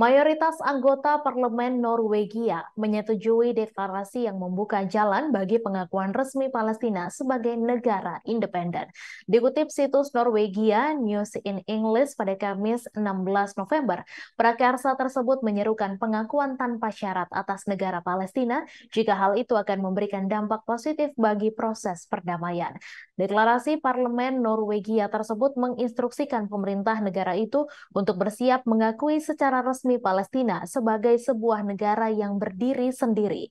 Mayoritas anggota parlemen Norwegia menyetujui deklarasi yang membuka jalan bagi pengakuan resmi Palestina sebagai negara independen. Dikutip situs Norwegia News in English pada Kamis 16 November, prakarsa tersebut menyerukan pengakuan tanpa syarat atas negara Palestina jika hal itu akan memberikan dampak positif bagi proses perdamaian. Deklarasi parlemen Norwegia tersebut menginstruksikan pemerintah negara itu untuk bersiap mengakui secara resmi resmi Palestina sebagai sebuah negara yang berdiri sendiri.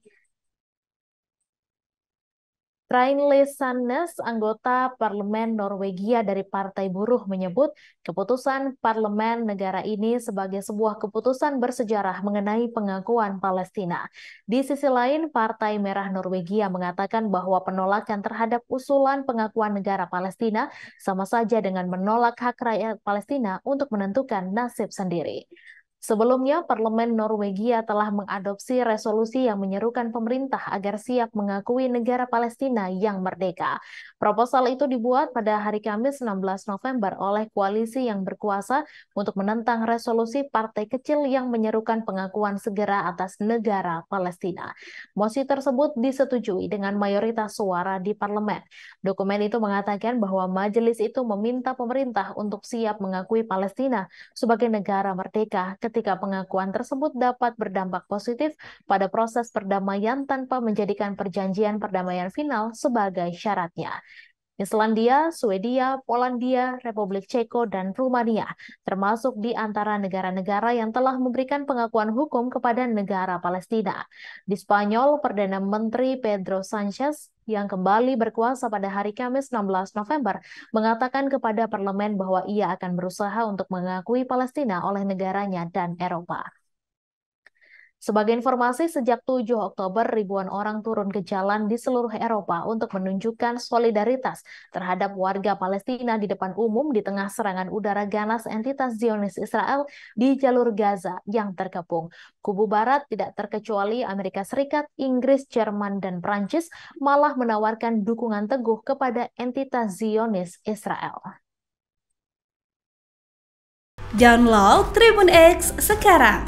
Train Sannes, anggota parlemen Norwegia dari Partai Buruh menyebut keputusan parlemen negara ini sebagai sebuah keputusan bersejarah mengenai pengakuan Palestina. Di sisi lain, Partai Merah Norwegia mengatakan bahwa penolakan terhadap usulan pengakuan negara Palestina sama saja dengan menolak hak rakyat Palestina untuk menentukan nasib sendiri. Sebelumnya, Parlemen Norwegia telah mengadopsi resolusi yang menyerukan pemerintah agar siap mengakui negara Palestina yang merdeka. Proposal itu dibuat pada hari Kamis 16 November oleh koalisi yang berkuasa untuk menentang resolusi partai kecil yang menyerukan pengakuan segera atas negara Palestina. Mosi tersebut disetujui dengan mayoritas suara di parlemen. Dokumen itu mengatakan bahwa majelis itu meminta pemerintah untuk siap mengakui Palestina sebagai negara merdeka ketika pengakuan tersebut dapat berdampak positif pada proses perdamaian tanpa menjadikan perjanjian perdamaian final sebagai syaratnya. Islandia, Swedia, Polandia, Republik Ceko, dan Rumania, termasuk di antara negara-negara yang telah memberikan pengakuan hukum kepada negara Palestina. Di Spanyol, Perdana Menteri Pedro Sanchez yang kembali berkuasa pada hari Kamis 16 November mengatakan kepada parlemen bahwa ia akan berusaha untuk mengakui Palestina oleh negaranya dan Eropa. Sebagai informasi, sejak 7 Oktober ribuan orang turun ke jalan di seluruh Eropa untuk menunjukkan solidaritas terhadap warga Palestina di depan umum di tengah serangan udara ganas entitas Zionis Israel di jalur Gaza yang terkepung. Kubu Barat tidak terkecuali Amerika Serikat, Inggris, Jerman, dan Prancis malah menawarkan dukungan teguh kepada entitas Zionis Israel. Download Tribun X sekarang